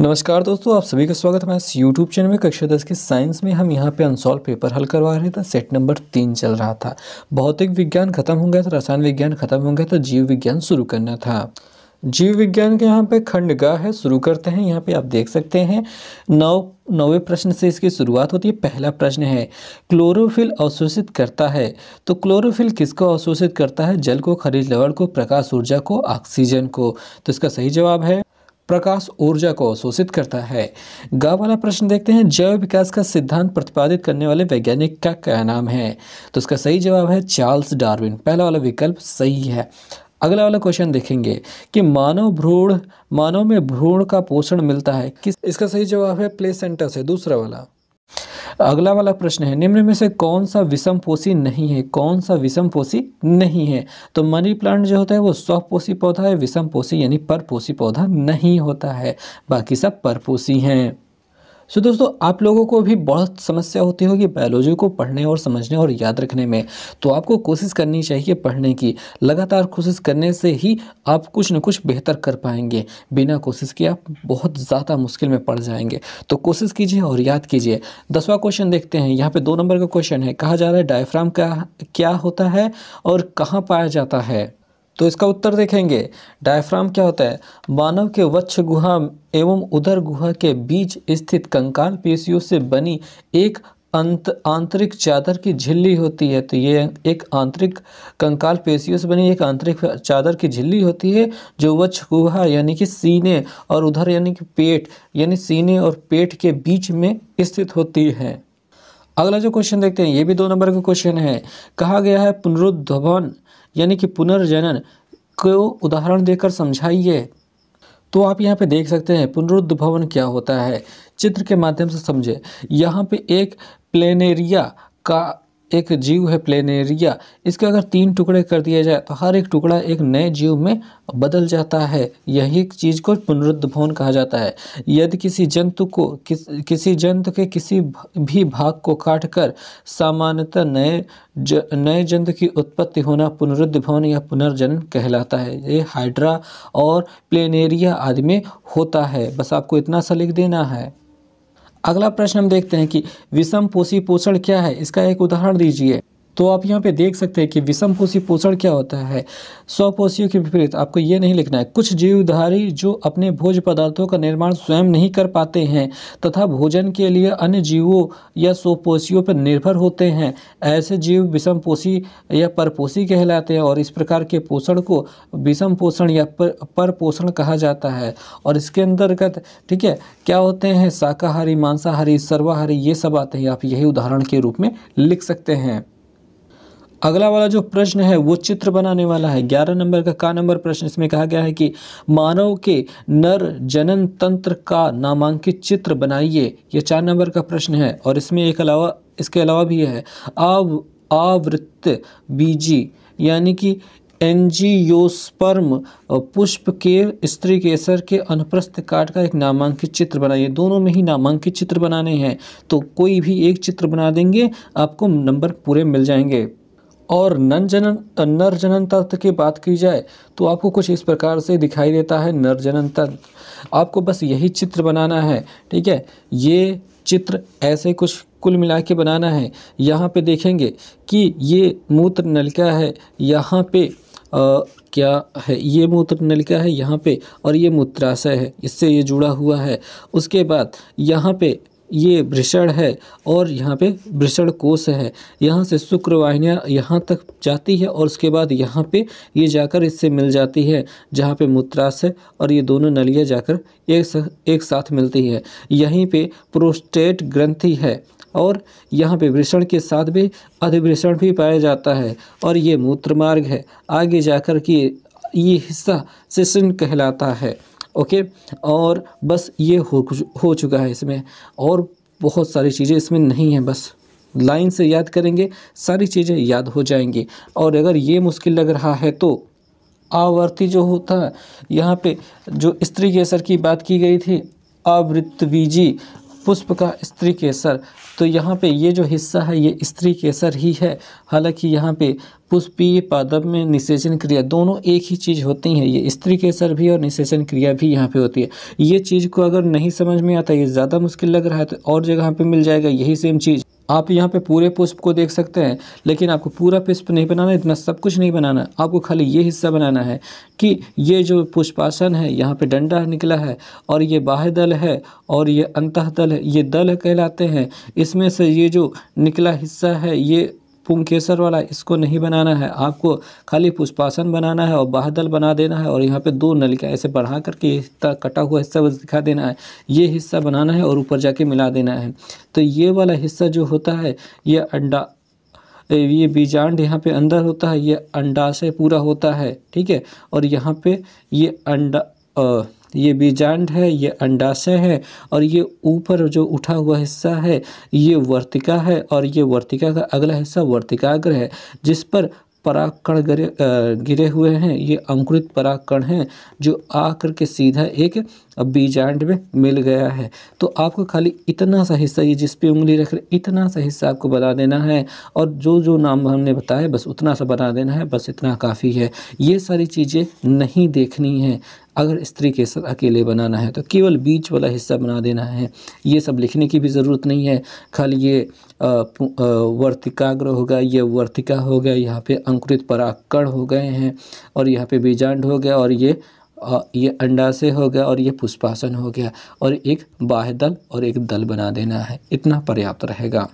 नमस्कार दोस्तों आप सभी का स्वागत है हमारे यूट्यूब चैनल में कक्षा दस के साइंस में हम यहाँ पे अनसॉल्व पेपर हल करवा रहे थे सेट नंबर तीन चल रहा था भौतिक विज्ञान खत्म हो गया था रसायन विज्ञान खत्म हो गया था जीव विज्ञान शुरू करना था जीव विज्ञान के यहाँ पे गा है शुरू करते हैं यहाँ पे आप देख सकते हैं नौ नौवे प्रश्न से इसकी शुरुआत होती है पहला प्रश्न है क्लोरोफिल अवशोषित करता है तो क्लोरोफिल किसको अवशोषित करता है जल को खरीज लवड़ को प्रकाश ऊर्जा को ऑक्सीजन को तो इसका सही जवाब है प्रकाश ऊर्जा को अवशोषित करता है गाँव वाला प्रश्न देखते हैं जैव विकास का सिद्धांत प्रतिपादित करने वाले वैज्ञानिक का क्या नाम है तो उसका सही जवाब है चार्ल्स डार्विन पहला वाला विकल्प सही है अगला वाला क्वेश्चन देखेंगे कि मानव भ्रूण मानव में भ्रूण का पोषण मिलता है किस इसका सही जवाब है प्लेसेंटर से दूसरा वाला अगला वाला प्रश्न है निम्न में से कौन सा विषम पोषी नहीं है कौन सा विषम पोषी नहीं है तो मनी प्लांट जो होता है वो स्वपोषी पौधा है विषम पोषी यानी परपोषी पौधा नहीं होता है बाकी सब परपोषी हैं सो so, दोस्तों आप लोगों को भी बहुत समस्या होती होगी बायोलॉजी को पढ़ने और समझने और याद रखने में तो आपको कोशिश करनी चाहिए पढ़ने की लगातार कोशिश करने से ही आप कुछ ना कुछ बेहतर कर पाएंगे बिना कोशिश के आप बहुत ज़्यादा मुश्किल में पड़ जाएंगे तो कोशिश कीजिए और याद कीजिए दसवा क्वेश्चन देखते हैं यहाँ पर दो नंबर का क्वेश्चन है कहा जा रहा है डायफ्राम का क्या होता है और कहाँ पाया जाता है तो इसका उत्तर देखेंगे डायफ्राम क्या होता है मानव के वक्ष गुहा एवं उधर गुहा के बीच स्थित कंकाल पेशियों से बनी एक अंत आंतरिक चादर की झिल्ली होती है तो ये एक आंतरिक कंकाल पेशियों से बनी एक आंतरिक चादर की झिल्ली होती है जो वक्ष गुहा यानी कि सीने और उधर यानी कि पेट यानी सीने और पेट के बीच में स्थित होती है अगला जो क्वेश्चन देखते हैं ये भी दो नंबर का क्वेश्चन है कहा गया है पुनरुद्धवन यानी कि पुनर्जनन को उदाहरण देकर समझाइए तो आप यहाँ पे देख सकते हैं पुनरुद्भवन क्या होता है चित्र के माध्यम से समझे यहाँ पे एक प्लेनेरिया का एक जीव है प्लेनेरिया इसके अगर तीन टुकड़े कर दिया जाए तो हर एक टुकड़ा एक नए जीव में बदल जाता है यही चीज़ को पुनरुद्भवन कहा जाता है यदि किसी जंतु को किस किसी जंतु के किसी भी भाग को काट कर सामान्यतः नए ज, नए जंतु की उत्पत्ति होना पुनरुद्भवन या पुनर्जन्म कहलाता है ये हाइड्रा और प्लेनेरिया आदि में होता है बस आपको इतना सा लिख देना है अगला प्रश्न हम देखते हैं कि विषम पोषी पोषण क्या है इसका एक उदाहरण दीजिए तो आप यहाँ पे देख सकते हैं कि विषम पोषी पोषण क्या होता है स्वपोषियों के विपरीत आपको ये नहीं लिखना है कुछ जीवधारी जो अपने भोज पदार्थों का निर्माण स्वयं नहीं कर पाते हैं तथा भोजन के लिए अन्य जीवों या स्वपोषियों पर निर्भर होते हैं ऐसे जीव विषम पोषी या परपोषी कहलाते हैं और इस प्रकार के पोषण को विषम पोषण या पर पोषण कहा जाता है और इसके अंतर्गत ठीक है क्या होते हैं शाकाहारी मांसाहारी सर्वाहारी ये सब आते हैं आप यही उदाहरण के रूप में लिख सकते हैं अगला वाला जो प्रश्न है वो चित्र बनाने वाला है ग्यारह नंबर का का नंबर प्रश्न इसमें कहा गया है कि मानव के नर जनन तंत्र का नामांकित चित्र बनाइए यह चार नंबर का प्रश्न है और इसमें एक अलावा इसके अलावा भी है आव आवृत्त बीजी यानी कि एनजीओस्पर्म पुष्प के स्त्री केसर के अनुप्रस्थ काट का एक नामांकित चित्र बनाइए दोनों में ही नामांकित चित्र बनाने हैं तो कोई भी एक चित्र बना देंगे आपको नंबर पूरे मिल जाएंगे और नन जनन नर जनन तंत्र की बात की जाए तो आपको कुछ इस प्रकार से दिखाई देता है नर जनन तंत्र आपको बस यही चित्र बनाना है ठीक है ये चित्र ऐसे कुछ कुल मिला के बनाना है यहाँ पे देखेंगे कि ये मूत्र नलिका है यहाँ पे आ, क्या है ये मूत्र नलिका है यहाँ पे और ये मूत्राशय है इससे ये जुड़ा हुआ है उसके बाद यहाँ पे ये वृषण है और यहाँ पे वृषण कोष है यहाँ से शुक्रवाहिनियाँ यहाँ तक जाती है और उसके बाद यहाँ पे ये जाकर इससे मिल जाती है जहाँ पे मूत्राशय और ये दोनों नलियाँ जाकर एक सा, एक साथ मिलती है यहीं पे प्रोस्टेट ग्रंथि है और यहाँ पे वृषण के साथ भी अधिवृषण भी पाया जाता है और ये मूत्र मार्ग है आगे जाकर कि ये हिस्सा सिसन कहलाता है ओके और बस ये हो हो चुका है इसमें और बहुत सारी चीज़ें इसमें नहीं हैं बस लाइन से याद करेंगे सारी चीज़ें याद हो जाएंगी और अगर ये मुश्किल लग रहा है तो आवर्ती जो होता है यहाँ पे जो स्त्री केसर की बात की गई थी आवृत्तबीजी पुष्प का स्त्री केसर तो यहाँ पे ये जो हिस्सा है ये स्त्री केसर ही है हालांकि यहाँ पे पुष्पीय पादप में निषेचन क्रिया दोनों एक ही चीज़ होती हैं ये स्त्री केसर भी और निषेचन क्रिया भी यहाँ पे होती है ये चीज़ को अगर नहीं समझ में आता ये ज़्यादा मुश्किल लग रहा है तो और जगह पे मिल जाएगा यही सेम चीज़ आप यहाँ पे पूरे पुष्प को देख सकते हैं लेकिन आपको पूरा पुष्प नहीं बनाना इतना सब कुछ नहीं बनाना आपको खाली ये हिस्सा बनाना है कि ये जो पुष्पासन है यहाँ पे डंडा निकला है और ये बाह्य दल है और ये अंतः दल है ये दल कहलाते हैं इसमें से ये जो निकला हिस्सा है ये पुंकेसर वाला इसको नहीं बनाना है आपको खाली पुष्पासन बनाना है और बाहदल बना देना है और यहाँ पे दो नलिका ऐसे बढ़ा करके कटा हुआ हिस्सा दिखा देना है ये हिस्सा बनाना है और ऊपर जाके मिला देना है तो ये वाला हिस्सा जो होता है ये अंडा ये बीजांड यहाँ पे अंदर होता है ये अंडा से पूरा होता है ठीक है और यहाँ पे ये अंडा ये बीजांड है ये अंडाशय है और ये ऊपर जो उठा हुआ हिस्सा है ये वर्तिका है और ये वर्तिका का अगला हिस्सा वर्तिकाग्र है जिस पर पराकण गिरे गिरे हुए हैं ये अंकुरित पराकण हैं जो आकर के सीधा एक बीजांड में मिल गया है तो आपको खाली इतना सा हिस्सा ये जिस पे उंगली रख रहे इतना सा हिस्सा आपको बना देना है और जो जो नाम हमने बताया बस उतना सा बना देना है बस इतना काफ़ी है ये सारी चीज़ें नहीं देखनी है अगर स्त्री के साथ अकेले बनाना है तो केवल बीच वाला हिस्सा बना देना है ये सब लिखने की भी ज़रूरत नहीं है खाली ये वर्तिकाग्र होगा ये वर्तिका हो गया यहाँ पे अंकुरित पराकण हो गए हैं और यहाँ पे बीजांड हो गया और ये ये अंडाशय हो गया और ये पुष्पासन हो गया और एक बाह्य दल और एक दल बना देना है इतना पर्याप्त रहेगा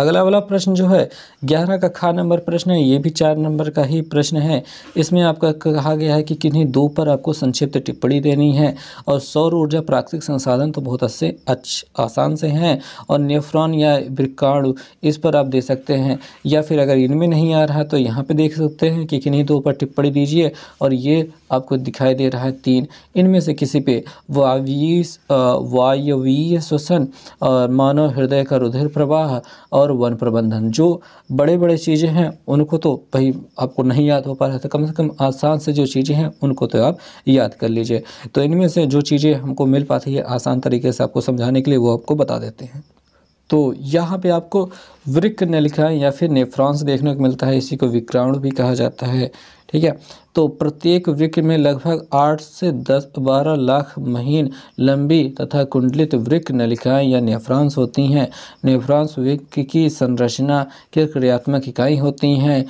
अगला वाला प्रश्न जो है ग्यारह का खा नंबर प्रश्न है ये भी चार नंबर का ही प्रश्न है इसमें आपका कहा गया है कि किन्हीं दो पर आपको संक्षिप्त टिप्पणी देनी है और सौर ऊर्जा प्राकृतिक संसाधन तो बहुत अच्छे अच्छे आसान से हैं और नेफ्रॉन या ब्रिकाणु इस पर आप दे सकते हैं या फिर अगर इनमें नहीं आ रहा तो यहाँ पर देख सकते हैं कि किन्हीं दो पर टिप्पणी दीजिए और ये आपको दिखाई दे रहा है तीन इनमें से किसी पे वावीय वायवीय श्वसन और मानव हृदय का रुधिर प्रवाह और वन प्रबंधन जो बड़े बड़े चीज़ें हैं उनको तो भाई आपको नहीं याद हो पा रहा था तो कम से कम आसान से जो चीज़ें हैं उनको तो आप याद कर लीजिए तो इनमें से जो चीज़ें हमको मिल पाती है आसान तरीके से आपको समझाने के लिए वो आपको बता देते हैं तो यहाँ पे आपको वृक्क है या फिर नेफ्रॉन्स देखने को मिलता है इसी को विक्राउंड भी कहा जाता है ठीक है तो प्रत्येक वृक्ष में लगभग आठ से दस बारह लाख महीन लंबी तथा कुंडलित वृक्ष नलिकाएं या नेफ्रांस होती हैं नेफ्रांस वृक्ष की संरचना के क्रियात्मक इकाई होती हैं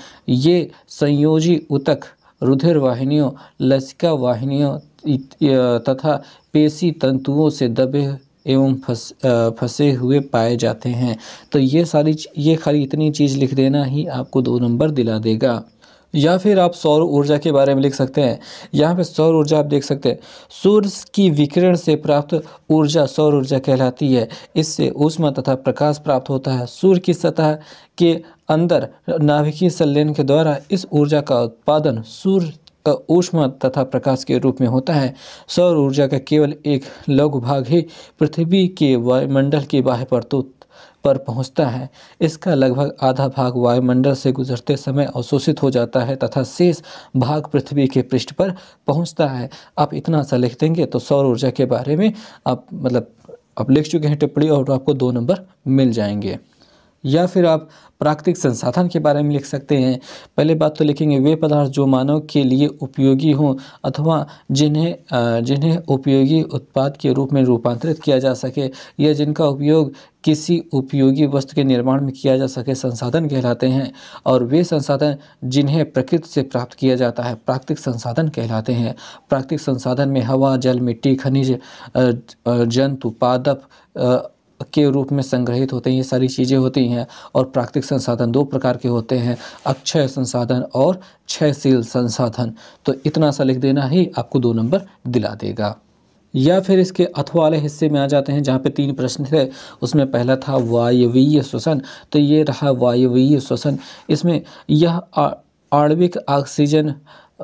ये संयोजी उतक रुधिर वाहिनियों लसिका वाहिनियों तथा पेशी तंतुओं से दबे एवं फंस फंसे हुए पाए जाते हैं तो ये सारी ये खाली इतनी चीज़ लिख देना ही आपको दो नंबर दिला देगा या फिर आप सौर ऊर्जा के बारे में लिख सकते हैं यहाँ पे सौर ऊर्जा आप देख सकते हैं सूर्य की विकिरण से प्राप्त ऊर्जा सौर ऊर्जा कहलाती है इससे ऊष्मा तथा प्रकाश प्राप्त होता है सूर्य की सतह के अंदर नाभिकीय संलयन के द्वारा इस ऊर्जा का उत्पादन सूर्य का ऊष्मा तथा प्रकाश के रूप में होता है सौर ऊर्जा का केवल एक लघु भाग ही पृथ्वी के वायुमंडल के बाह्य परतों पर पहुंचता है इसका लगभग आधा भाग वायुमंडल से गुजरते समय अवशोषित हो जाता है तथा शेष भाग पृथ्वी के पृष्ठ पर पहुंचता है आप इतना सा लिख देंगे तो सौर ऊर्जा के बारे में आप मतलब आप लिख चुके हैं टिप्पणी और आपको दो नंबर मिल जाएंगे या फिर आप प्राकृतिक संसाधन के बारे में लिख सकते हैं पहले बात तो लिखेंगे वे पदार्थ जो मानव के लिए उपयोगी हों अथवा जिन्हें जिन्हें उपयोगी उत्पाद के रूप में रूपांतरित किया जा सके या जिनका उपयोग किसी उपयोगी वस्तु के निर्माण में किया जा सके संसाधन कहलाते हैं और वे संसाधन जिन्हें प्रकृति से प्राप्त किया जाता है प्राकृतिक संसाधन कहलाते हैं प्राकृतिक संसाधन में हवा जल मिट्टी खनिज जंतु पादप के रूप में संग्रहित होते हैं ये सारी चीज़ें होती हैं और प्राकृतिक संसाधन दो प्रकार के होते हैं अक्षय संसाधन और क्षयशील संसाधन तो इतना सा लिख देना ही आपको दो नंबर दिला देगा या फिर इसके अथ वाले हिस्से में आ जाते हैं जहाँ पे तीन प्रश्न थे उसमें पहला था वायवीय श्वसन तो ये रहा वायवीय श्वसन इसमें यह आणविक ऑक्सीजन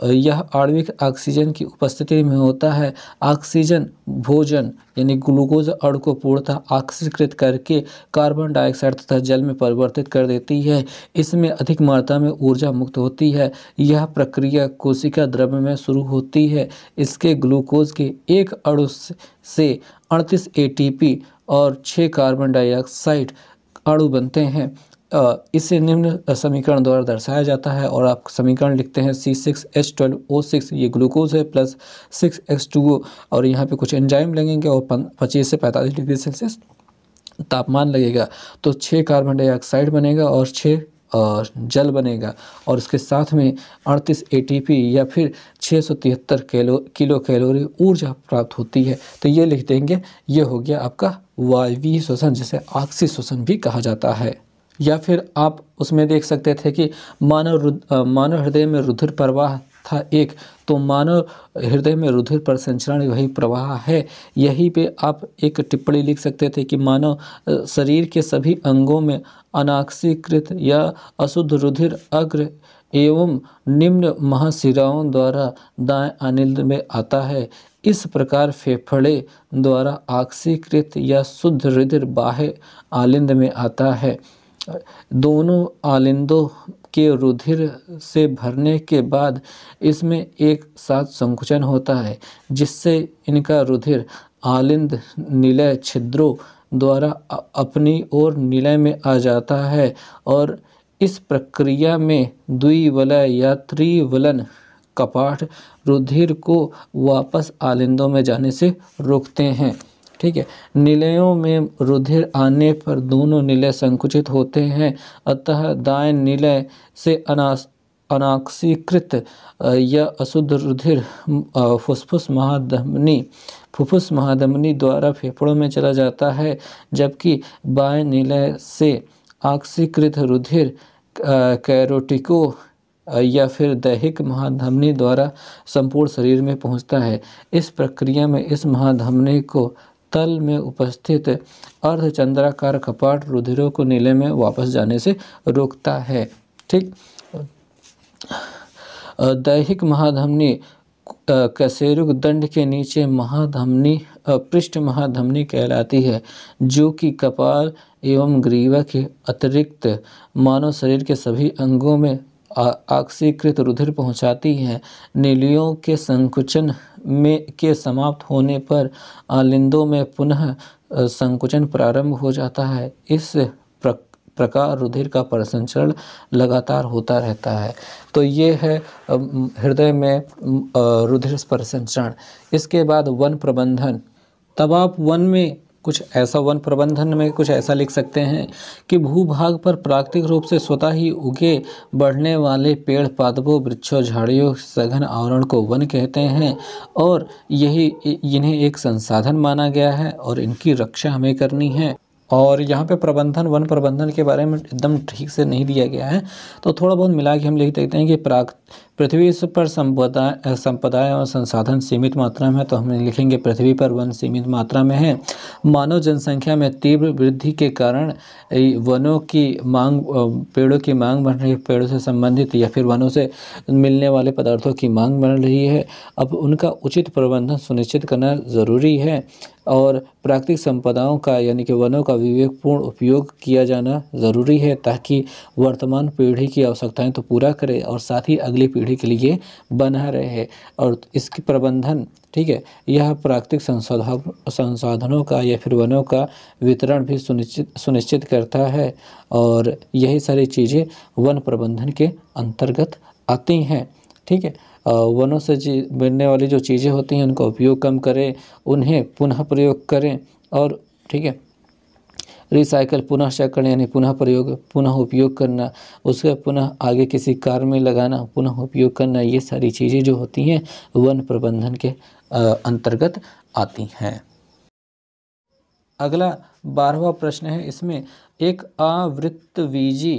यह आणविक ऑक्सीजन की उपस्थिति में होता है ऑक्सीजन भोजन यानी ग्लूकोज अड़ को पूर्णतः ऑक्सीकृत करके कार्बन डाइऑक्साइड तथा जल में परिवर्तित कर देती है इसमें अधिक मात्रा में ऊर्जा मुक्त होती है यह प्रक्रिया कोशिका द्रव्य में शुरू होती है इसके ग्लूकोज के एक अड़ु से अड़तीस ए और छः कार्बन डाइऑक्साइड अड़ु बनते हैं इसे निम्न समीकरण द्वारा दर्शाया जाता है और आप समीकरण लिखते हैं C six H twelve O six ये ग्लूकोज है plus six X two O और यहाँ पे कुछ एंजाइम लगेंगे और पच्चीस से पैंतालीस डिग्री सेल्सियस तापमान लगेगा तो छः कार्बन डाइऑक्साइड बनेगा और छः जल बनेगा और इसके साथ में अड़तीस एटीपी या फिर छः तिहत्तर कैलो किलो कैलोरी ऊर्जा प्राप्त होती है तो ये लिख देंगे ये हो गया आपका वायवीय श्वसन जिसे ऑक्सी श्वसन भी कहा जाता है या फिर आप उसमें देख सकते थे कि मानव मानव हृदय में रुधिर प्रवाह था एक तो मानव हृदय में रुधिर पर संचरण वही प्रवाह है यही पे आप एक टिप्पणी लिख सकते थे कि मानव शरीर के सभी अंगों में अनाक्षीकृत या अशुद्ध रुधिर अग्र एवं निम्न महाशिराओं द्वारा दाएं अनिल में आता है इस प्रकार फेफड़े द्वारा आक्षीकृत या शुद्ध रुधिर बाह्य आलिंद में आता है दोनों आलिंदों के रुधिर से भरने के बाद इसमें एक साथ संकुचन होता है जिससे इनका रुधिर आलिंद निलय छिद्रों द्वारा अपनी ओर निलय में आ जाता है और इस प्रक्रिया में द्विवलय या त्रिवलन कपाट रुधिर को वापस आलिंदों में जाने से रोकते हैं ठीक है निलयों में रुधिर आने पर दोनों निलय संकुचित होते हैं अतः दाएं निलय से अनास अनाक्सीकृत या अशुद्ध रुधिर फुसफुस महाधमनी फुफ्फुस महाधमनी द्वारा फेफड़ों में चला जाता है जबकि बाएं निलय से आक्सीकृत रुधिर कैरोटिको या फिर दैहिक महाधमनी द्वारा संपूर्ण शरीर में पहुंचता है इस प्रक्रिया में इस महाधमनी को तल में उपस्थित अर्धचंद्राकार कपाट रुधिरों को नीले में वापस जाने से रोकता है ठीक दैहिक महाधमनी कसेरुक दंड के नीचे महाधमनी पृष्ठ महाधमनी कहलाती है जो कि कपाल एवं ग्रीवा के अतिरिक्त मानव शरीर के सभी अंगों में आक्सीकृत रुधिर पहुँचाती है नीलियों के संकुचन में के समाप्त होने पर आलिंदों में पुनः संकुचन प्रारंभ हो जाता है इस प्रकार रुधिर का प्रसंचरण लगातार होता रहता है तो ये है हृदय में रुधिर प्रसंचरण इसके बाद वन प्रबंधन तब आप वन में कुछ ऐसा वन प्रबंधन में कुछ ऐसा लिख सकते हैं कि भूभाग पर प्राकृतिक रूप से स्वतः ही उगे बढ़ने वाले पेड़ पादपों वृक्षों झाड़ियों सघन आवरण को वन कहते हैं और यही इन्हें एक संसाधन माना गया है और इनकी रक्षा हमें करनी है और यहाँ पे प्रबंधन वन प्रबंधन के बारे में एकदम ठीक से नहीं दिया गया है तो थोड़ा बहुत मिला के हम लिख देते हैं कि प्राक पृथ्वी पर संपदा संपदाय और संसाधन सीमित मात्रा में है तो हम लिखेंगे पृथ्वी पर वन सीमित मात्रा में है मानव जनसंख्या में तीव्र वृद्धि के कारण वनों की मांग पेड़ों की मांग बढ़ रही है पेड़ों से संबंधित या फिर वनों से मिलने वाले पदार्थों की मांग बढ़ रही है अब उनका उचित प्रबंधन सुनिश्चित करना ज़रूरी है और प्राकृतिक संपदाओं का यानी कि वनों का विवेकपूर्ण उपयोग किया जाना ज़रूरी है ताकि वर्तमान पीढ़ी की आवश्यकताएं तो पूरा करे और साथ ही अगली पीढ़ी पीढ़ी के लिए बना रहे हैं और इसके प्रबंधन ठीक है यह प्राकृतिक संसाधन संसाधनों का या फिर वनों का वितरण भी सुनिश्चित सुनिश्चित करता है और यही सारी चीज़ें वन प्रबंधन के अंतर्गत आती हैं ठीक है वनों से बनने वाली जो चीज़ें होती हैं उनका उपयोग कम करें उन्हें पुनः प्रयोग करें और ठीक है रिसाइकल पुनः चक्रण यानी पुनः प्रयोग पुनः उपयोग करना उसके पुनः आगे किसी कार में लगाना पुनः उपयोग करना ये सारी चीज़ें जो होती हैं वन प्रबंधन के अंतर्गत आती हैं अगला बारहवा प्रश्न है इसमें एक आवृत्त बीजी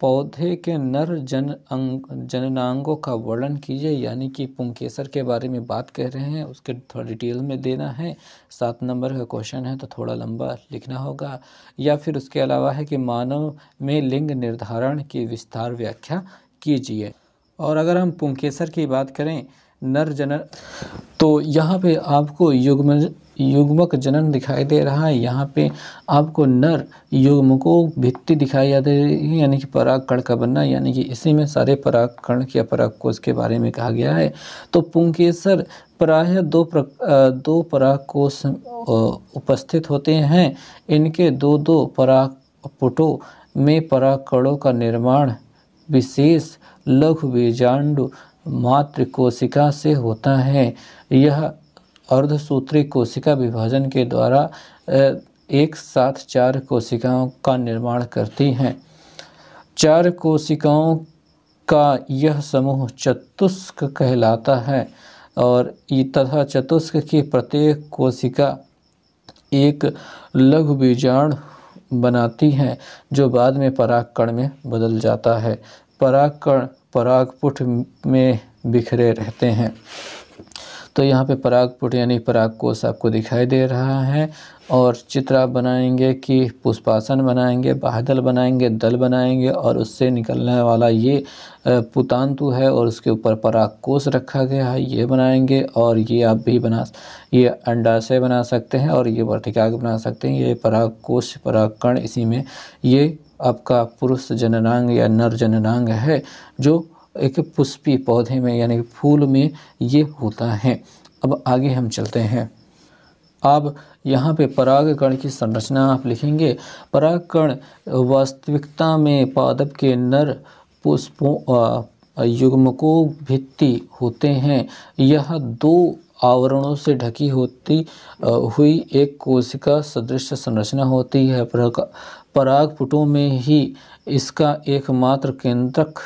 पौधे के नर जन अंग जननांगों का वर्णन कीजिए यानी कि पुंकेसर के बारे में बात कह रहे हैं उसके थोड़ा डिटेल में देना है सात नंबर का क्वेश्चन है तो थोड़ा लंबा लिखना होगा या फिर उसके अलावा है कि मानव में लिंग निर्धारण की विस्तार व्याख्या कीजिए और अगर हम पुंकेसर की बात करें नर जन तो यहाँ पे आपको युग्म युग्मक जनन दिखाई दे रहा है यहाँ पे आपको नर युग्मको भित्ति दिखाई जाती है यानी कि परागकण का बनना यानी कि इसी में सारे परागकण या पराग कोष के बारे में कहा गया है तो पुंकेसर प्राय दो प्र दो पराग कोष उपस्थित होते हैं इनके दो दो पराग पुटों में परागकणों का निर्माण विशेष लघु बीजांड मातृ कोशिका से होता है यह अर्धसूत्री कोशिका विभाजन के द्वारा एक साथ चार कोशिकाओं का निर्माण करती हैं चार कोशिकाओं का यह समूह चतुष्क कहलाता है और तथा चतुष्क की प्रत्येक कोशिका एक लघु बीजाण बनाती हैं जो बाद में परागकण में बदल जाता है परागकण परागपुट में बिखरे रहते हैं तो यहाँ पे परागपुट यानी पराग कोष आपको दिखाई दे रहा है और चित्र आप बनाएंगे कि पुष्पासन बनाएंगे बाहदल बनाएंगे दल बनाएंगे और उससे निकलने वाला ये पुतांतु है और उसके ऊपर पराग कोष रखा गया है ये बनाएंगे और ये आप भी बना ये अंडाशय बना सकते हैं और ये वर्तिकाग बना सकते हैं ये पराग कोष परागकण इसी में ये आपका पुरुष जननांग या नर जननांग है जो एक पुष्पी पौधे में यानी फूल में ये होता है अब आगे हम चलते हैं अब यहाँ पे परागकण की संरचना आप लिखेंगे परागकण वास्तविकता में पादप के नर पुष्पों को भित्ति होते हैं यह दो आवरणों से ढकी होती हुई एक कोशिका सदृश संरचना होती है परागपुटों में ही इसका एकमात्र केंद्रक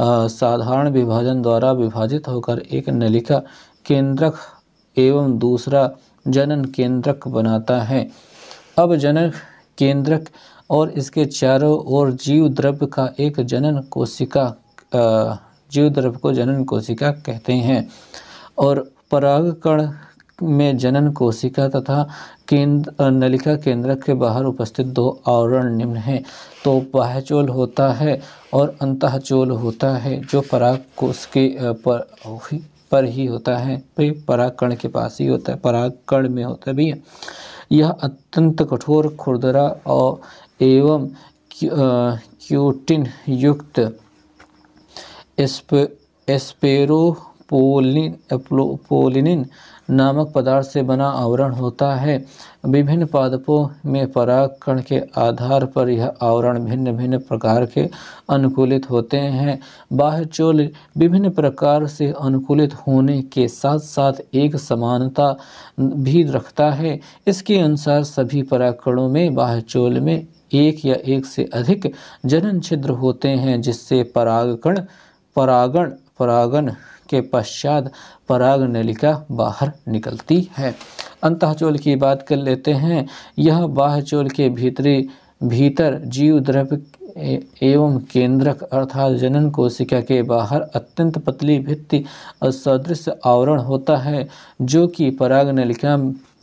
साधारण विभाजन द्वारा विभाजित होकर एक नलिका केंद्रक एवं दूसरा जनन केंद्रक बनाता है अब जनन केंद्रक और इसके चारों ओर जीव द्रव्य का एक जनन कोशिका जीव द्रव्य को जनन कोशिका कहते हैं और परागकण में जनन कोशिका तथा केंद्र नलिका केंद्रक के बाहर उपस्थित दो आवरण निम्न हैं तो बाह्यचोल होता है और अंतचोल होता है जो पराग कोश के पर, पर ही होता है परागकण के पास ही होता है परागकण में होता है भैया यह अत्यंत कठोर खुरदरा और एवं क्यूटिन युक्त एस्पे, एस्पेरोपोलिन पोलिनिन नामक पदार्थ से बना आवरण होता है विभिन्न पादपों में परागकण के आधार पर यह आवरण भिन्न भिन्न प्रकार के अनुकूलित होते हैं बाह्य चोल विभिन्न प्रकार से अनुकूलित होने के साथ साथ एक समानता भी रखता है इसके अनुसार सभी परागकणों में बाह्य चोल में एक या एक से अधिक जनन छिद्र होते हैं जिससे परागकण परागण परागण के पश्चात पराग नलिका बाहर निकलती है अंतःचोल की बात कर लेते हैं यह बाह्यचोल के भीतरी भीतर जीव द्रव्य एवं केंद्रक अर्थात जनन कोशिका के बाहर अत्यंत पतली भित्ति सदृश आवरण होता है जो कि पराग नलिका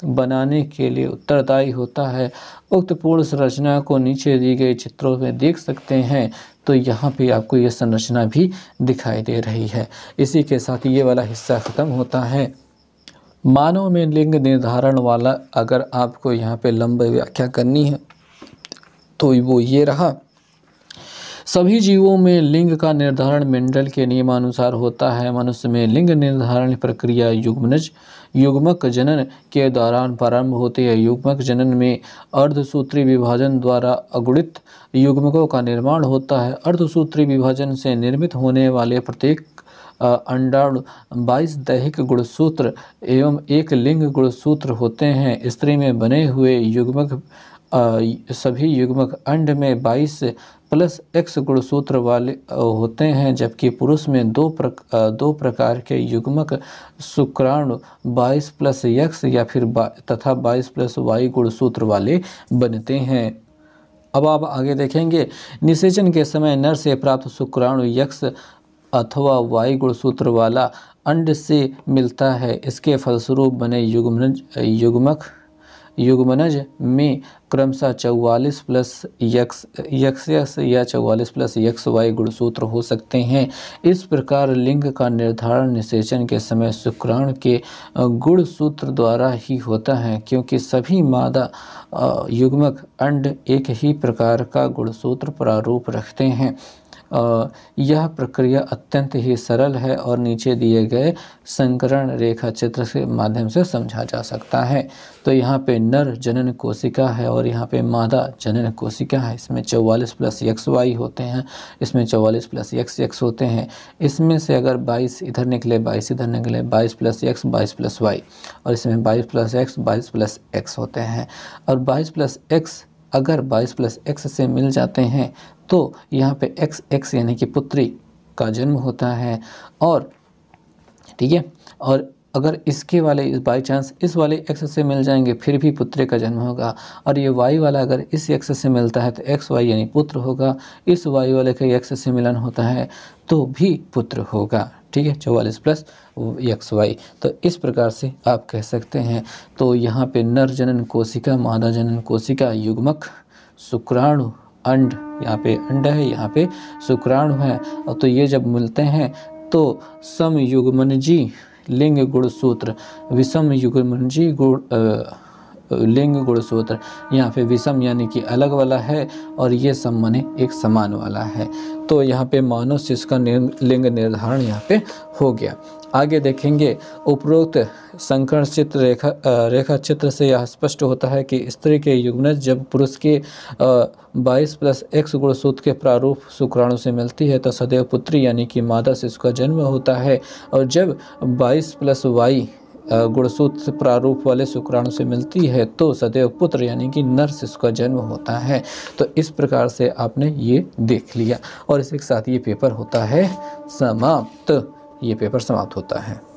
बनाने के लिए उत्तरदायी होता है उक्त पूर्ण संरचना को नीचे दी गई चित्रों में देख सकते हैं तो यहाँ पे आपको ये संरचना भी दिखाई दे रही है इसी के साथ ये वाला हिस्सा ख़त्म होता है मानव में लिंग निर्धारण वाला अगर आपको यहाँ पे लंबे व्याख्या करनी है तो वो ये रहा सभी जीवों में लिंग का निर्धारण मेंडल के नियमानुसार होता है मनुष्य में लिंग निर्धारण प्रक्रिया युग्मनज युग्मक जनन के दौरान प्रारंभ होती है युग्मक जनन में अर्धसूत्री विभाजन द्वारा अगुणित युग्मकों का निर्माण होता है अर्धसूत्री विभाजन से निर्मित होने वाले प्रत्येक अंडाणु बाईस दैहिक गुणसूत्र एवं एक लिंग गुणसूत्र होते हैं स्त्री में बने हुए युग्मक सभी युग्मक अंड में बाईस प्लस एक्स गुणसूत्र वाले होते हैं जबकि पुरुष में दो प्रक, दो प्रकार के युग्मक शुक्राणु 22 प्लस एक्स या फिर तथा 22 प्लस वाई गुणसूत्र वाले बनते हैं अब आप आगे देखेंगे निषेचन के समय नर से प्राप्त शुक्राणु यक्ष अथवा वायु गुणसूत्र वाला अंड से मिलता है इसके फलस्वरूप बने युग्म युग्मक युगमनज में क्रमशः चौवालीस प्लस यक्स यक्स या चौवालीस प्लस यक्स वाई गुणसूत्र हो सकते हैं इस प्रकार लिंग का निर्धारण निषेचन के समय शुक्राण के गुणसूत्र द्वारा ही होता है क्योंकि सभी मादा युग्मक अंड एक ही प्रकार का गुणसूत्र प्रारूप रखते हैं यह प्रक्रिया अत्यंत ही सरल है और नीचे दिए गए संकरण रेखा चित्र के माध्यम से समझा जा सकता है तो यहाँ पे नर जनन कोशिका है और यहाँ पे मादा जनन कोशिका है इसमें चौवालीस प्लस एक्स वाई होते हैं इसमें 44 प्लस एक्स एक्स होते हैं इसमें से अगर बाईस इधर निकले बाईस इधर निकले बाईस प्लस एक्स बाईस प्लस वाई और इसमें बाईस प्लस एक्स बाईस प्लस एक्स होते हैं और बाईस प्लस एक्स अगर 22 प्लस एक्स से मिल जाते हैं तो यहाँ पे एक्स एक्स यानी कि पुत्री का जन्म होता है और ठीक है और अगर इसके वाले बाई चांस इस वाले एक्स से मिल जाएंगे फिर भी पुत्र का जन्म होगा और ये वाई वाला अगर इस एक्स से मिलता है तो एक्स वाई यानी पुत्र होगा इस वाई वाले का एक्स से मिलन होता है तो भी पुत्र होगा ठीक है चौवालीस प्लस एक्स वाई तो इस प्रकार से आप कह सकते हैं तो यहाँ पे नर जनन कोशिका मादा जनन कोशिका युग्मक शुक्राणु अंड यहाँ पे अंड है यहाँ पे शुक्राणु है तो ये जब मिलते हैं तो समयुगमन जी लिंग गुण सूत्र विषम युगमन जी गुण लिंग गुणसूत्र यहाँ पे विषम यानी कि अलग वाला है और ये सम मने एक समान वाला है तो यहाँ पे मानव शिष्य का लिंग निर्धारण यहाँ पे हो गया आगे देखेंगे उपरोक्त संकरण चित्र रेखा रेखा चित्र से यह स्पष्ट होता है कि स्त्री के युग्मज जब पुरुष के बाईस प्लस एक्स गुणसूत्र के प्रारूप शुक्राणु से मिलती है तो सदैव पुत्री यानी कि मादा शिशु का जन्म होता है और जब बाईस प्लस वाई गुणसूत्र प्रारूप वाले शुक्राणु से मिलती है तो सदैव पुत्र यानी कि नर शिशु का जन्म होता है तो इस प्रकार से आपने ये देख लिया और इसके साथ ये पेपर होता है समाप्त ये पेपर समाप्त होता है